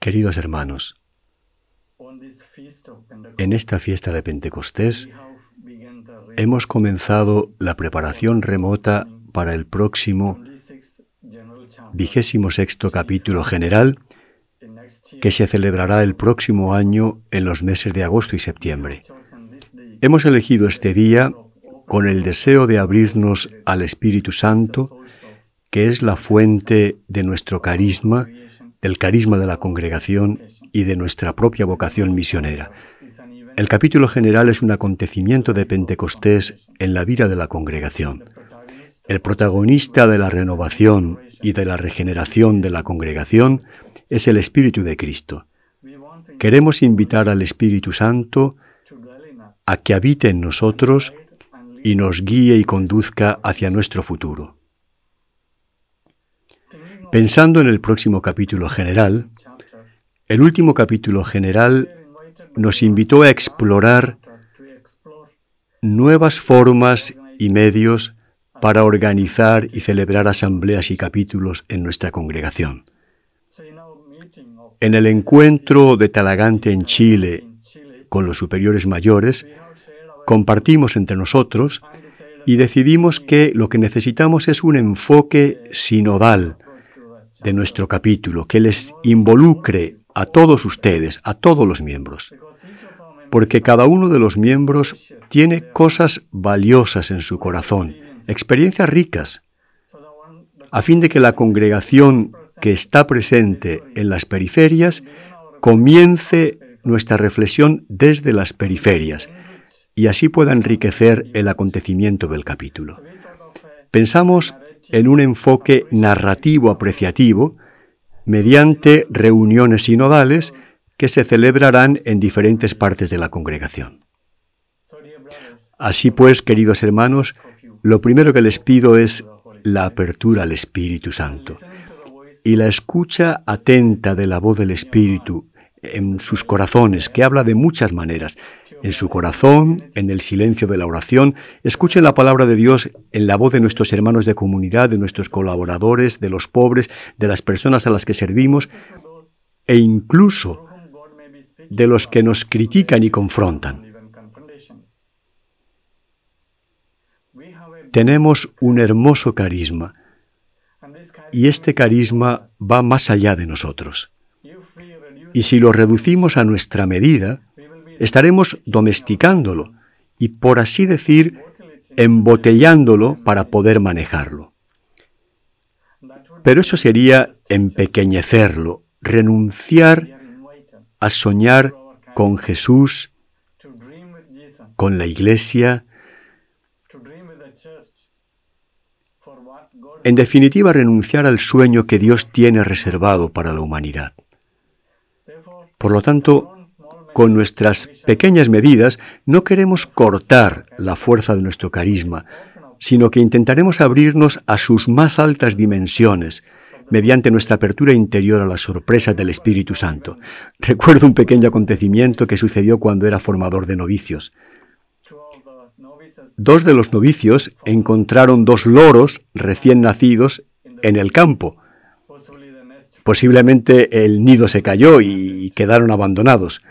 Queridos hermanos, en esta fiesta de Pentecostés hemos comenzado la preparación remota para el próximo vigésimo sexto capítulo general que se celebrará el próximo año en los meses de agosto y septiembre. Hemos elegido este día con el deseo de abrirnos al Espíritu Santo, que es la fuente de nuestro carisma del carisma de la congregación y de nuestra propia vocación misionera. El capítulo general es un acontecimiento de Pentecostés en la vida de la congregación. El protagonista de la renovación y de la regeneración de la congregación es el Espíritu de Cristo. Queremos invitar al Espíritu Santo a que habite en nosotros y nos guíe y conduzca hacia nuestro futuro. Pensando en el próximo capítulo general, el último capítulo general nos invitó a explorar nuevas formas y medios para organizar y celebrar asambleas y capítulos en nuestra congregación. En el encuentro de Talagante en Chile con los superiores mayores, compartimos entre nosotros y decidimos que lo que necesitamos es un enfoque sinodal de nuestro capítulo, que les involucre a todos ustedes, a todos los miembros, porque cada uno de los miembros tiene cosas valiosas en su corazón, experiencias ricas, a fin de que la congregación que está presente en las periferias comience nuestra reflexión desde las periferias y así pueda enriquecer el acontecimiento del capítulo. Pensamos en un enfoque narrativo apreciativo mediante reuniones sinodales que se celebrarán en diferentes partes de la congregación. Así pues, queridos hermanos, lo primero que les pido es la apertura al Espíritu Santo y la escucha atenta de la voz del Espíritu en sus corazones, que habla de muchas maneras. En su corazón, en el silencio de la oración, escuchen la palabra de Dios en la voz de nuestros hermanos de comunidad, de nuestros colaboradores, de los pobres, de las personas a las que servimos e incluso de los que nos critican y confrontan. Tenemos un hermoso carisma y este carisma va más allá de nosotros. Y si lo reducimos a nuestra medida, estaremos domesticándolo y, por así decir, embotellándolo para poder manejarlo. Pero eso sería empequeñecerlo, renunciar a soñar con Jesús, con la iglesia, en definitiva renunciar al sueño que Dios tiene reservado para la humanidad. Por lo tanto, con nuestras pequeñas medidas no queremos cortar la fuerza de nuestro carisma, sino que intentaremos abrirnos a sus más altas dimensiones mediante nuestra apertura interior a las sorpresas del Espíritu Santo. Recuerdo un pequeño acontecimiento que sucedió cuando era formador de novicios. Dos de los novicios encontraron dos loros recién nacidos en el campo Posiblemente el nido se cayó y quedaron abandonados.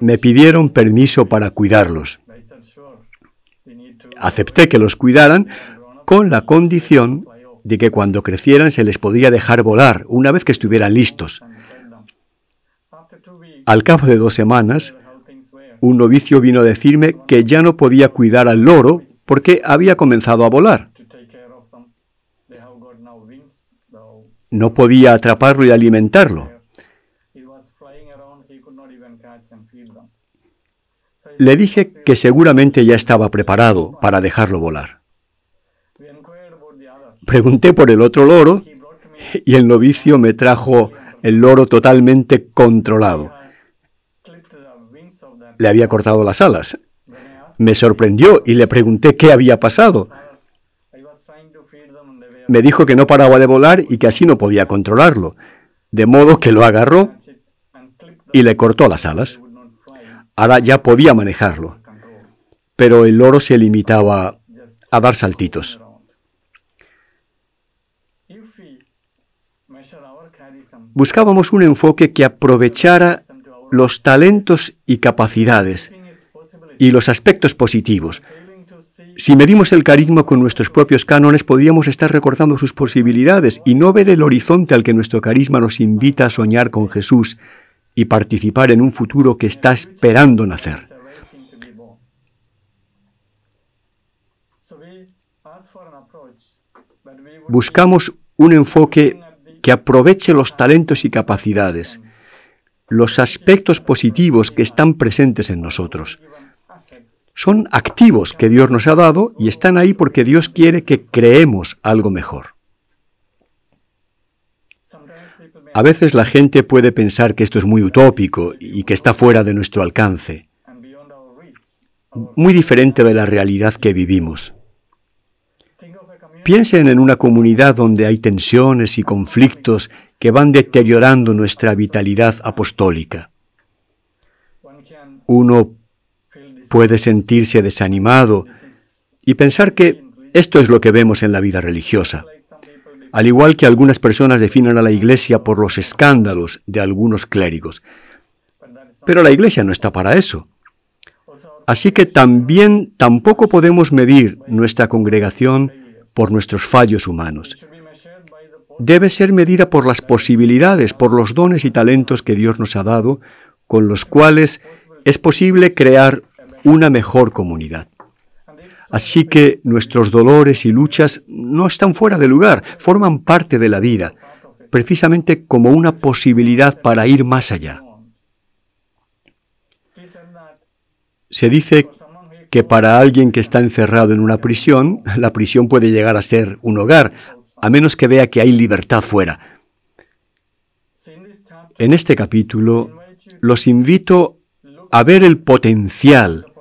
Me pidieron permiso para cuidarlos. Acepté que los cuidaran con la condición de que cuando crecieran se les podría dejar volar una vez que estuvieran listos. Al cabo de dos semanas, un novicio vino a decirme que ya no podía cuidar al loro porque había comenzado a volar. no podía atraparlo y alimentarlo. Le dije que seguramente ya estaba preparado para dejarlo volar. Pregunté por el otro loro y el novicio me trajo el loro totalmente controlado. Le había cortado las alas. Me sorprendió y le pregunté qué había pasado me dijo que no paraba de volar y que así no podía controlarlo, de modo que lo agarró y le cortó las alas. Ahora ya podía manejarlo, pero el loro se limitaba a dar saltitos. Buscábamos un enfoque que aprovechara los talentos y capacidades y los aspectos positivos, si medimos el carisma con nuestros propios cánones, podríamos estar recortando sus posibilidades y no ver el horizonte al que nuestro carisma nos invita a soñar con Jesús y participar en un futuro que está esperando nacer. Buscamos un enfoque que aproveche los talentos y capacidades, los aspectos positivos que están presentes en nosotros son activos que Dios nos ha dado y están ahí porque Dios quiere que creemos algo mejor. A veces la gente puede pensar que esto es muy utópico y que está fuera de nuestro alcance, muy diferente de la realidad que vivimos. Piensen en una comunidad donde hay tensiones y conflictos que van deteriorando nuestra vitalidad apostólica. Uno puede sentirse desanimado y pensar que esto es lo que vemos en la vida religiosa. Al igual que algunas personas definen a la iglesia por los escándalos de algunos clérigos. Pero la iglesia no está para eso. Así que también tampoco podemos medir nuestra congregación por nuestros fallos humanos. Debe ser medida por las posibilidades, por los dones y talentos que Dios nos ha dado, con los cuales es posible crear una mejor comunidad. Así que nuestros dolores y luchas no están fuera de lugar, forman parte de la vida, precisamente como una posibilidad para ir más allá. Se dice que para alguien que está encerrado en una prisión, la prisión puede llegar a ser un hogar, a menos que vea que hay libertad fuera. En este capítulo los invito a ver el potencial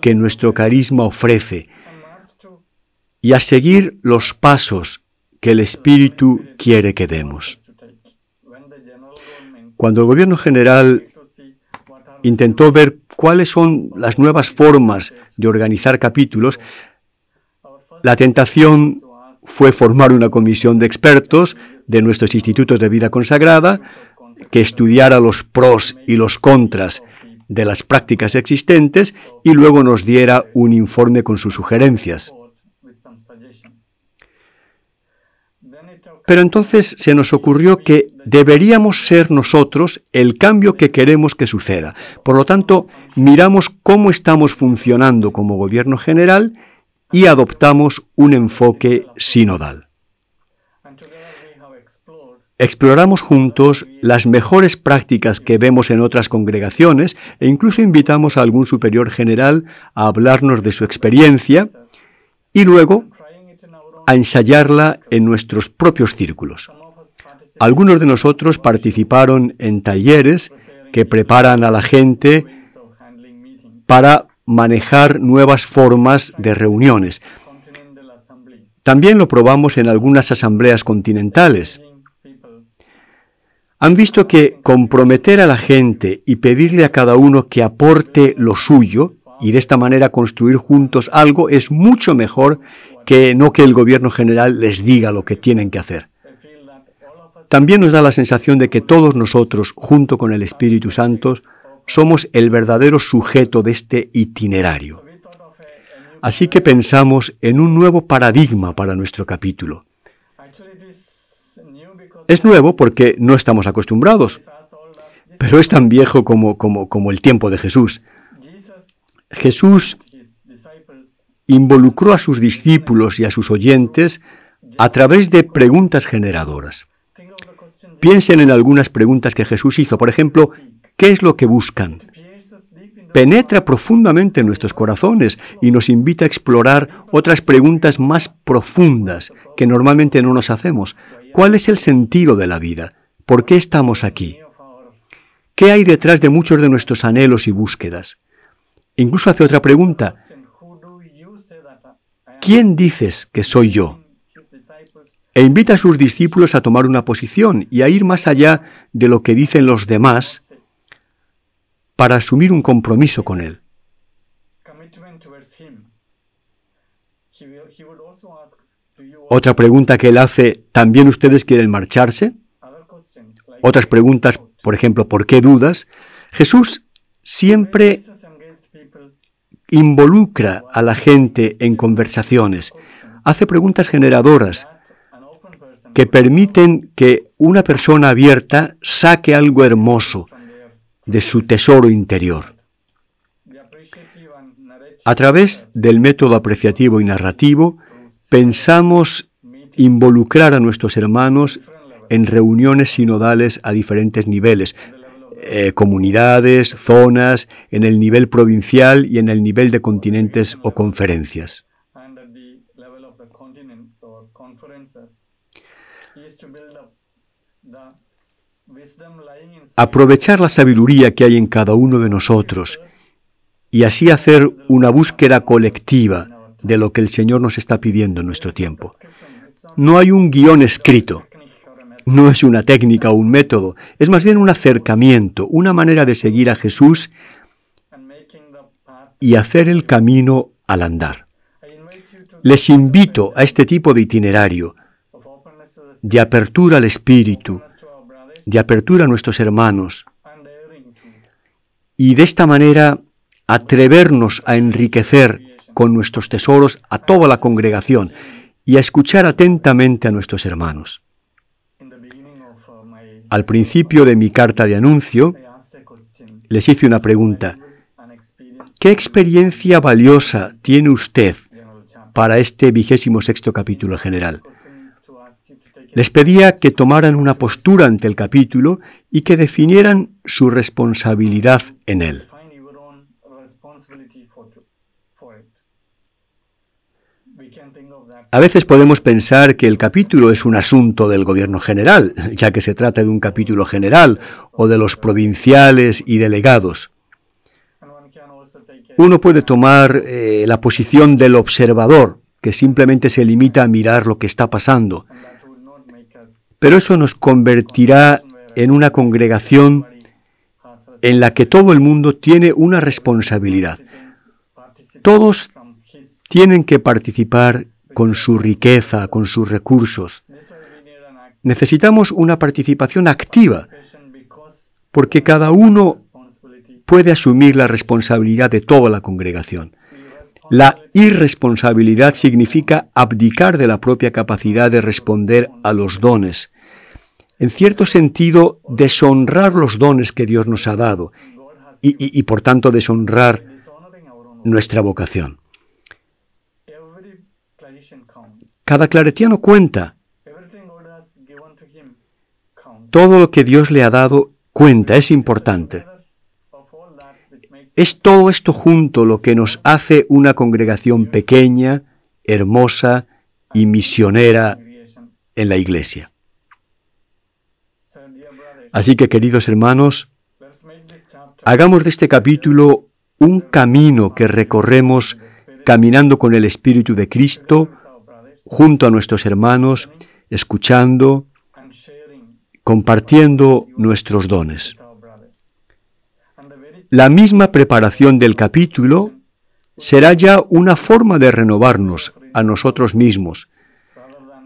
que nuestro carisma ofrece y a seguir los pasos que el Espíritu quiere que demos. Cuando el gobierno general intentó ver cuáles son las nuevas formas de organizar capítulos, la tentación fue formar una comisión de expertos de nuestros institutos de vida consagrada que estudiara los pros y los contras de las prácticas existentes y luego nos diera un informe con sus sugerencias. Pero entonces se nos ocurrió que deberíamos ser nosotros el cambio que queremos que suceda. Por lo tanto, miramos cómo estamos funcionando como gobierno general y adoptamos un enfoque sinodal. Exploramos juntos las mejores prácticas que vemos en otras congregaciones e incluso invitamos a algún superior general a hablarnos de su experiencia y luego a ensayarla en nuestros propios círculos. Algunos de nosotros participaron en talleres que preparan a la gente para manejar nuevas formas de reuniones. También lo probamos en algunas asambleas continentales han visto que comprometer a la gente y pedirle a cada uno que aporte lo suyo y de esta manera construir juntos algo es mucho mejor que no que el gobierno general les diga lo que tienen que hacer. También nos da la sensación de que todos nosotros, junto con el Espíritu Santo, somos el verdadero sujeto de este itinerario. Así que pensamos en un nuevo paradigma para nuestro capítulo. Es nuevo porque no estamos acostumbrados, pero es tan viejo como, el tiempo de Jesús. Jesús involucró a sus discípulos y a sus oyentes a través de preguntas generadoras. Piensen en algunas preguntas que Jesús hizo. Por ejemplo, ¿qué es lo que buscan? Penetra profundamente en nuestros corazones y nos invita a explorar otras preguntas más profundas que normalmente no nos hacemos. ¿Cuál es el sentido de la vida? ¿Por qué estamos aquí? ¿Qué hay detrás de muchos de nuestros anhelos y búsquedas? Incluso hace otra pregunta. ¿Quién dices que soy yo? E invita a sus discípulos a tomar una posición y a ir más allá de lo que dicen los demás para asumir un compromiso con él. Otra pregunta que él hace, ¿también ustedes quieren marcharse? Otras preguntas, por ejemplo, ¿por qué dudas? Jesús siempre involucra a la gente en conversaciones, hace preguntas generadoras que permiten que una persona abierta saque algo hermoso de su tesoro interior. A través del método apreciativo y narrativo, pensamos involucrar a nuestros hermanos en reuniones sinodales a diferentes niveles, eh, comunidades, zonas, en el nivel provincial y en el nivel de continentes o conferencias. Aprovechar la sabiduría que hay en cada uno de nosotros y así hacer una búsqueda colectiva de lo que el Señor nos está pidiendo en nuestro tiempo. No hay un guión escrito, no es una técnica o un método, es más bien un acercamiento, una manera de seguir a Jesús y hacer el camino al andar. Les invito a este tipo de itinerario de apertura al espíritu, de apertura a nuestros hermanos, y de esta manera atrevernos a enriquecer con nuestros tesoros a toda la congregación y a escuchar atentamente a nuestros hermanos. Al principio de mi carta de anuncio, les hice una pregunta. ¿Qué experiencia valiosa tiene usted para este vigésimo sexto capítulo general? Les pedía que tomaran una postura ante el capítulo y que definieran su responsabilidad en él. A veces podemos pensar que el capítulo es un asunto del gobierno general, ya que se trata de un capítulo general o de los provinciales y delegados. Uno puede tomar eh, la posición del observador, que simplemente se limita a mirar lo que está pasando, pero eso nos convertirá en una congregación en la que todo el mundo tiene una responsabilidad. Todos tienen que participar con su riqueza, con sus recursos. Necesitamos una participación activa, porque cada uno puede asumir la responsabilidad de toda la congregación. La irresponsabilidad significa abdicar de la propia capacidad de responder a los dones. En cierto sentido, deshonrar los dones que Dios nos ha dado y, por tanto deshonrar nuestra vocación. Cada claretiano cuenta. Todo lo que Dios le ha dado cuenta, es importante. Es todo esto junto lo que nos hace una congregación pequeña, hermosa y misionera en la iglesia. Así que, queridos hermanos, hagamos de este capítulo un camino que recorremos caminando con el Espíritu de Cristo junto a nuestros hermanos, escuchando, compartiendo nuestros dones. La misma preparación del capítulo será ya una forma de renovarnos a nosotros mismos,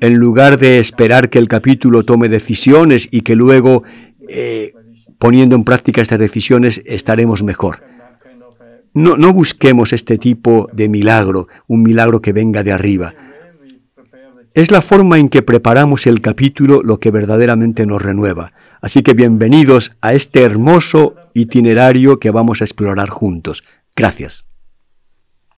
en lugar de esperar que el capítulo tome decisiones y que luego, eh, poniendo en práctica estas decisiones, estaremos mejor. no busquemos este tipo de milagro, un milagro que venga de arriba. Es la forma en que preparamos el capítulo lo que verdaderamente nos renueva. Así que bienvenidos a este hermoso itinerario que vamos a explorar juntos. Gracias.